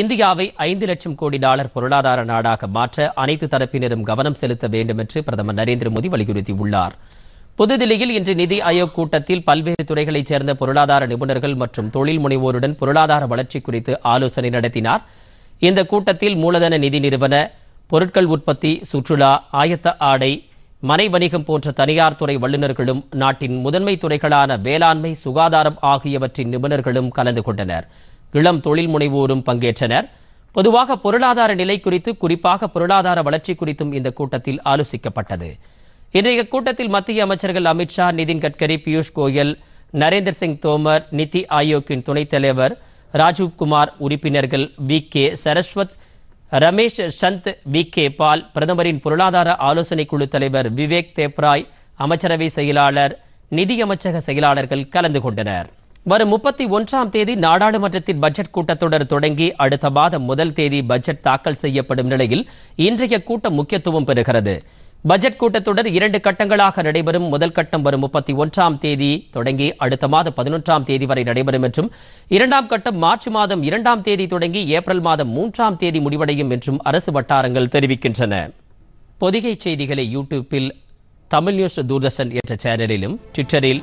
இந்தியாவை ஐந்து லட்சம் கோடி டாலர் பொருளாதார நாடாக மாற்ற அனைத்து தரப்பினரும் கவனம் செலுத்த வேண்டும் என்று பிரதமர் நரேந்திர மோடி வலியுறுத்தியுள்ளார் புதுதில்லியில் இன்று நிதி ஆயோக் கூட்டத்தில் பல்வேறு துறைகளைச் சேர்ந்த பொருளாதார நிபுணர்கள் மற்றும் தொழில் முனைவோருடன் பொருளாதார வளர்ச்சி குறித்து ஆலோசனை நடத்தினார் இந்த கூட்டத்தில் மூலதன நிதி நிறுவன பொருட்கள் உற்பத்தி சுற்றுலா ஆயத்த ஆடை மனை வணிகம் போன்ற தனியார் துறை வல்லுநர்களும் நாட்டின் முதன்மை துறைகளான வேளாண்மை சுகாதாரம் ஆகியவற்றின் நிபுணர்களும் கலந்து கொண்டனர் இளம் தொழில் முனைவோரும் பங்கேற்றனர் பொதுவாக பொருளாதார நிலை குறித்து குறிப்பாக பொருளாதார வளர்ச்சி குறித்தும் இந்த கூட்டத்தில் ஆலோசிக்கப்பட்டது இன்றைய கூட்டத்தில் மத்திய அமைச்சர்கள் அமித்ஷா நிதின் கட்கரி பியூஷ் கோயல் நரேந்திர சிங் தோமர் நிதி ஆயோக்கின் துணைத் தலைவர் ராஜீவ்குமார் உறுப்பினர்கள் V K Saraswat Ramesh Chand V K Paul பிரதமரின் பொருளாதார ஆலோசனை குழு தலைவர் விவேக் தேப்ராய் அமைச்சரவை செயலாளர் நிதியமைச்சக செயலாளர்கள் கலந்து கொண்டனர் வரும் முப்பத்தி ஒன்றாம் தேதி நாடாளுமன்றத்தின் பட்ஜெட் கூட்டத்தொடர் தொடங்கி அடுத்த மாதம் முதல் தேதி பட்ஜெட் தாக்கல் செய்யப்படும் நிலையில் இன்றைய கூட்டம் முக்கியத்துவம் பெறுகிறது பட்ஜெட் கூட்டத்தொடர் இரண்டு கட்டங்களாக நடைபெறும் முதல் கட்டம் வரும் முப்பத்தி ஒன்றாம் தேதி தொடங்கி அடுத்த மாதம் பதினொன்றாம் தேதி வரை நடைபெறும் என்றும் இரண்டாம் கட்டம் மார்ச் மாதம் இரண்டாம் தேதி தொடங்கி ஏப்ரல் மாதம் மூன்றாம் தேதி முடிவடையும் என்றும் அரசு வட்டாரங்கள் தெரிவிக்கின்றன பொதிகை செய்திகளை யூடியூப்பில் தமிழ் நியூஸ் தூர்தர்ஷன் என்ற சேனலிலும் ட்விட்டரில்